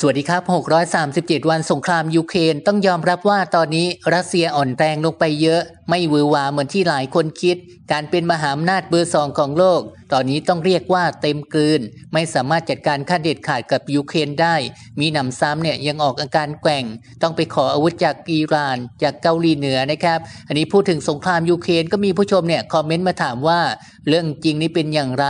สวัสดีครับ 637 วันสงครามยูเครนต้องยอมรับว่าตอนนี้รัสเซียอ่อนแรงลงไปเยอะไม่วือวาเหมือนที่หลายคนคิด การเป็นมหาอำนาจเบอร์สองของโลก ตอนนี้ต้องเรียกว่าเต็มกลืน ไม่สามารถจัดการขั้นเด็ดขาดกับยูเครนได้ มีหนำซ้ำเนี่ยยังออกอาการแกว่ง ต้องไปขออาวุธจากอิหร่านจากเกาหลีเหนือนะครับ อันนี้พูดถึงสงครามยูเครนก็มีผู้ชมเนี่ยคอมเมนต์มาถามว่าเรื่องจริงนี้เป็นอย่างไร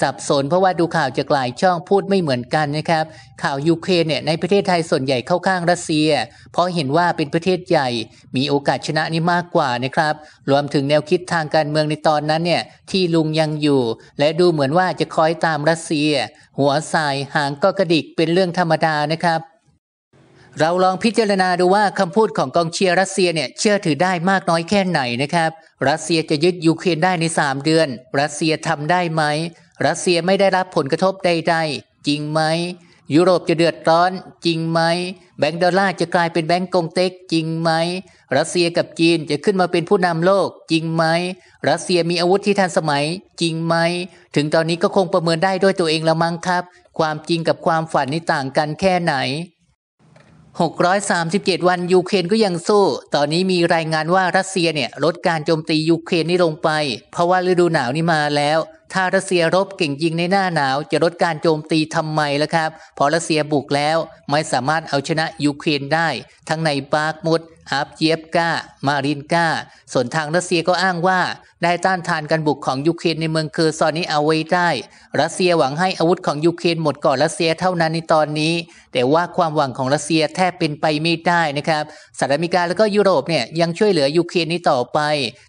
สับสน เพราะว่าดูข่าวจากหลายช่องพูดไม่เหมือนกันนะครับ ข่าวยูเครนเนี่ยในประเทศไทยส่วนใหญ่เข้าข้างรัสเซีย เพราะเห็นว่าเป็นประเทศใหญ่ มีโอกาสชนะนี่มากกว่านะนะครับรวมถึงแนวคิดทางการเมืองในตอนนั้นเนี่ยที่ลุงยังอยู่ และดูเหมือนว่าจะคอยตามรัสเซีย หัวสายหางก็กระดิกเป็นเรื่องธรรมดานะครับ เราลองพิจารณาดูว่าคำพูดของกองเชียร์รัสเซียเนี่ยเชื่อถือได้มากน้อยแค่ไหนนะครับรัสเซียจะยึดยูเครนได้ใน 3 เดือน รัสเซียทำได้ไหมรัสเซียไม่ได้รับผลกระทบใดๆจริงไหมยุโรปจะเดือดร้อนจริงไหมแบงก์ดอลลาร์จะกลายเป็นแบงก์กงเต็กจริงไหม รัสเซียกับจีนจะขึ้นมาเป็นผู้นำโลก จริงไหมรัสเซียมีอาวุธที่ทันสมัย จริงไหม ถึงตอนนี้ก็คงประเมินได้ด้วยตัวเองละมั้งครับ ความจริงกับความฝันนี่ต่างกันแค่ไหน 637วันยูเครนก็ยังสู้ ตอนนี้มีรายงานว่ารัสเซียเนี่ยลดการโจมตียูเครนนี่ลงไป เพราะว่าฤดูหนาวนี่มาแล้วถ้ารัสเซียรบเก่งยิงในหน้าหนาวจะลดการโจมตีทำไมล่ะครับพอรัสเซียบุกแล้วไม่สามารถเอาชนะยูเครนได้ ทั้งในบาร์กมุดอาบเยฟกามารินกาส่วนทางรัสเซียก็อ้างว่าได้ต้านทานการบุกของยูเครนในเมืองเคอร์ซอนนี้เอาไว้ได้รัสเซียหวังให้อาวุธของยูเครนหมดก่อนรัสเซียเท่านั้นในตอนนี้ แต่ว่าความหวังของรัสเซียแทบเป็นไปไม่ได้นะครับสหรัฐอเมริกาแล้วก็ยุโรปเนี่ยยังช่วยเหลือยูเครนนี้ต่อไป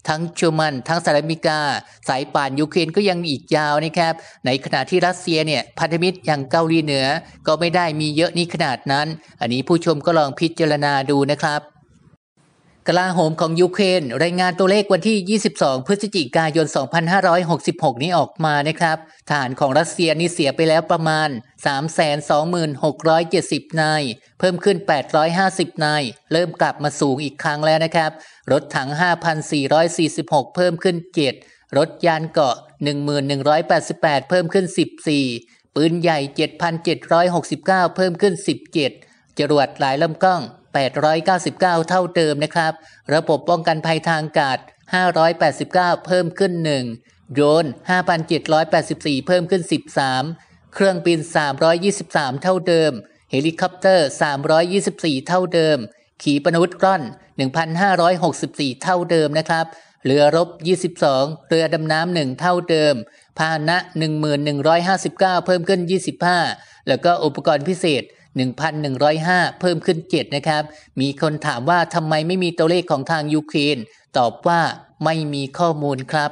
ทั้งเยอรมัน ทั้งสหรัฐอเมริกา สายป่านยูเครนก็ยังอีกยาวนะครับ ในขณะที่รัสเซียเนี่ย พันธมิตรอย่างเกาหลีเหนือก็ไม่ได้มีเยอะนี่ขนาดนั้น อันนี้ผู้ชมก็ลองพิจารณาดูนะครับกลาโหมของยูเครนรายงานตัวเลขวันที่ 22 พฤศจิกายน 2566 นี้ออกมานะครับ ฐานของรัสเซียนี่เสียไปแล้วประมาณ 326,70 นาย เพิ่มขึ้น 850 นาย เริ่มกลับมาสูงอีกครั้งแล้วนะครับ รถถัง 5,446 เพิ่มขึ้น 7รถยานเกาะ1188 เพิ่มขึ้น 14 ปืนใหญ่ 7,769 เพิ่มขึ้น 17 จรวดหลายลำกล้อง 899 เท่าเดิมนะครับ ระบบป้องกันภัยทางอากาศ 589 เพิ่มขึ้น 1โดรน5,784 เพิ่มขึ้น 13 เครื่องบิน 323 เท่าเดิม เฮลิคอปเตอร์ 324 เท่าเดิม ขีปนาวุธกล่อน 1,564 เท่าเดิมนะครับเรือรบ 22เรือดำน้ำหนึ่งเท่าเดิม พาหนะ1159 เพิ่มขึ้น 25 แล้วก็อุปกรณ์พิเศษ 1,105 เพิ่มขึ้น 7 นะครับ มีคนถามว่าทำไมไม่มีตัวเลขของทางยูเครน ตอบว่าไม่มีข้อมูลครับ